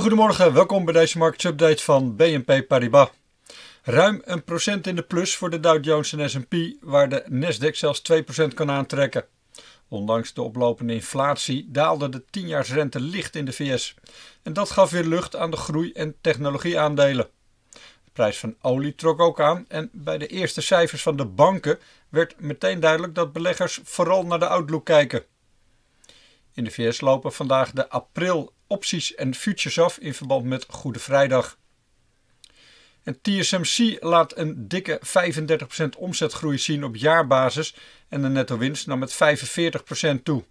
goedemorgen, welkom bij deze marktupdate van BNP Paribas. Ruim een procent in de plus voor de Dow Jones en S&P, waar de Nasdaq zelfs 2% kan aantrekken. Ondanks de oplopende inflatie daalde de 10-jaarsrente licht in de VS. En dat gaf weer lucht aan de groei- en technologieaandelen. De prijs van olie trok ook aan en bij de eerste cijfers van de banken werd meteen duidelijk dat beleggers vooral naar de outlook kijken. In de VS lopen vandaag de april opties en futures af in verband met Goede Vrijdag. En TSMC laat een dikke 35% omzetgroei zien op jaarbasis en de netto winst nam met 45% toe.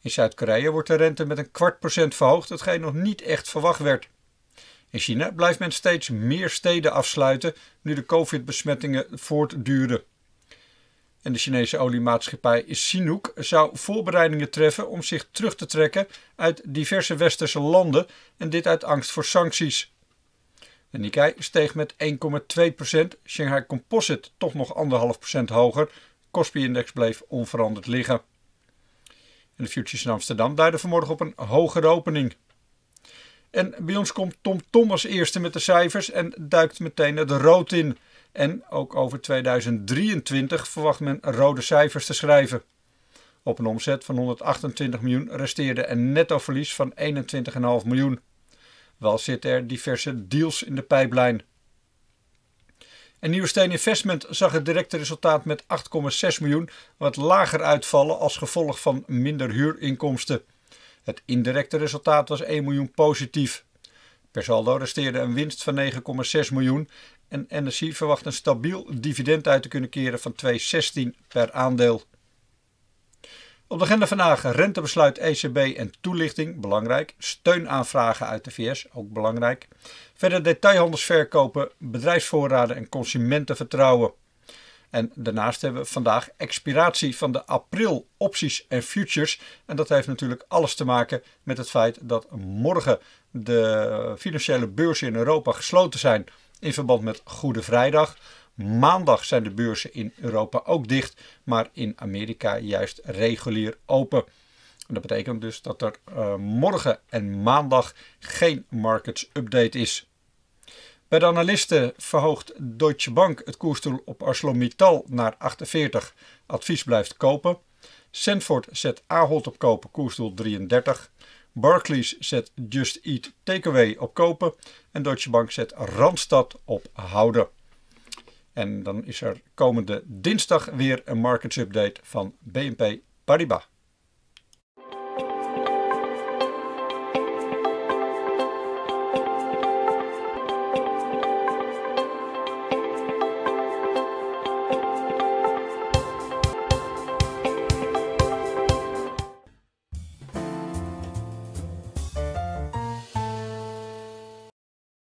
In Zuid-Korea wordt de rente met een kwart procent verhoogd, hetgeen nog niet echt verwacht werd. In China blijft men steeds meer steden afsluiten nu de COVID-besmettingen voortduren en de Chinese oliemaatschappij Sinopec zou voorbereidingen treffen om zich terug te trekken uit diverse westerse landen en dit uit angst voor sancties. De Nikkei steeg met 1,2%, Shanghai Composite toch nog 1,5% hoger, Kospi-index bleef onveranderd liggen. En de futures in Amsterdam duiden vanmorgen op een hogere opening. En bij ons komt TomTom Tom als eerste met de cijfers en duikt meteen het rood in. En ook over 2023 verwacht men rode cijfers te schrijven. Op een omzet van 128 miljoen resteerde een nettoverlies van 21,5 miljoen. Wel zitten er diverse deals in de pijplijn. En Nieuwsteen Investment zag het directe resultaat met 8,6 miljoen wat lager uitvallen als gevolg van minder huurinkomsten. Het indirecte resultaat was 1 miljoen positief. Per saldo resteerde een winst van 9,6 miljoen en energie verwacht een stabiel dividend uit te kunnen keren van 2,16 per aandeel. Op de agenda vandaag rentebesluit ECB en toelichting, belangrijk. Steunaanvragen uit de VS, ook belangrijk. Verder detailhandelsverkopen, bedrijfsvoorraden en consumentenvertrouwen. En daarnaast hebben we vandaag expiratie van de april opties en futures. En dat heeft natuurlijk alles te maken met het feit dat morgen de financiële beurzen in Europa gesloten zijn in verband met Goede Vrijdag. Maandag zijn de beurzen in Europa ook dicht, maar in Amerika juist regulier open. dat betekent dus dat er eh, morgen en maandag geen markets update is. Bij de analisten verhoogt Deutsche Bank het koersdoel op ArcelorMittal naar 48. Advies blijft kopen. Sanford zet Ahold op kopen, koersdoel 33. Barclays zet Just Eat Takeaway op kopen en Deutsche Bank zet Randstad op houden. En dan is er komende dinsdag weer een markets update van BNP Paribas.